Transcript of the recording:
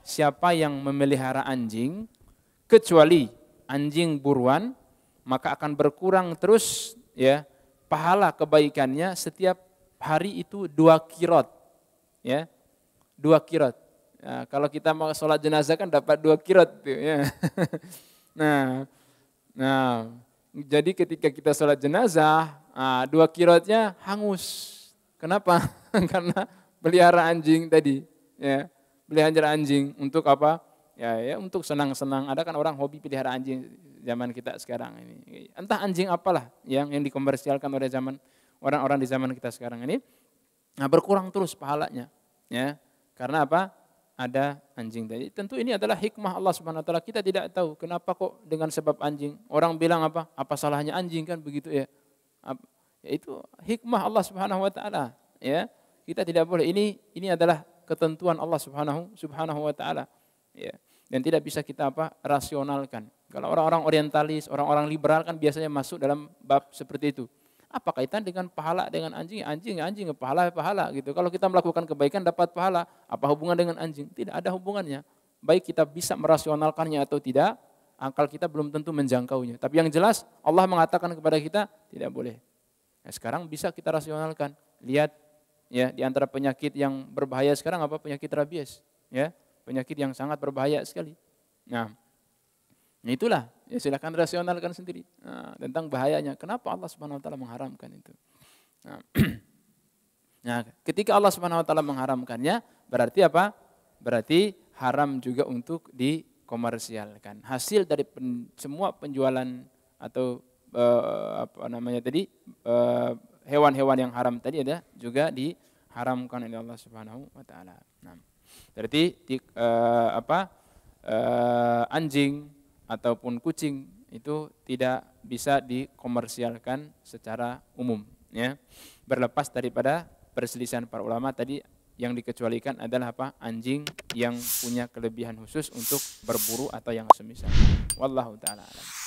Siapa yang memelihara anjing kecuali anjing buruan maka akan berkurang terus ya pahala kebaikannya setiap hari itu dua kirot ya dua kirot nah, kalau kita mau sholat jenazah kan dapat dua kirot tuh ya nah nah jadi ketika kita sholat jenazah nah, dua kirotnya hangus Kenapa? Karena pelihara anjing tadi, ya. Pelihara anjing untuk apa? Ya, ya untuk senang-senang. Ada kan orang hobi pelihara anjing zaman kita sekarang ini. Entah anjing apalah yang yang dikomersialkan oleh zaman orang-orang di zaman kita sekarang ini. Nah, berkurang terus pahalanya, ya. Karena apa? Ada anjing tadi. Tentu ini adalah hikmah Allah Subhanahu wa taala. Kita tidak tahu kenapa kok dengan sebab anjing. Orang bilang apa? Apa salahnya anjing kan begitu ya. Itu hikmah Allah Subhanahu wa taala, ya. Kita tidak boleh ini ini adalah ketentuan Allah Subhanahu Subhanahu wa taala, ya. Dan tidak bisa kita apa? rasionalkan. Kalau orang-orang orientalis, orang-orang liberal kan biasanya masuk dalam bab seperti itu. Apa kaitan dengan pahala dengan anjing? Anjing anjing, pahala pahala gitu. Kalau kita melakukan kebaikan dapat pahala, apa hubungan dengan anjing? Tidak ada hubungannya. Baik kita bisa merasionalkannya atau tidak, akal kita belum tentu menjangkaunya. Tapi yang jelas Allah mengatakan kepada kita tidak boleh. Nah, sekarang bisa kita rasionalkan. Lihat ya di antara penyakit yang berbahaya sekarang apa penyakit rabies ya penyakit yang sangat berbahaya sekali. Nah, nah itulah ya silakan rasionalkan sendiri nah, tentang bahayanya. Kenapa Allah Subhanahu wa taala mengharamkan itu? Nah, nah, ketika Allah Subhanahu wa taala mengharamkannya, berarti apa? Berarti haram juga untuk dikomersialkan. Hasil dari pen, semua penjualan atau uh, apa namanya tadi eh, hewan-hewan uh, yang haram tadi ada juga diharamkan oleh Allah Subhanahu wa taala. Nah, berarti di, uh, apa uh, anjing ataupun kucing itu tidak bisa dikomersialkan secara umum ya. Berlepas daripada perselisihan para ulama tadi yang dikecualikan adalah apa? anjing yang punya kelebihan khusus untuk berburu atau yang semisal. Wallahu taala alam.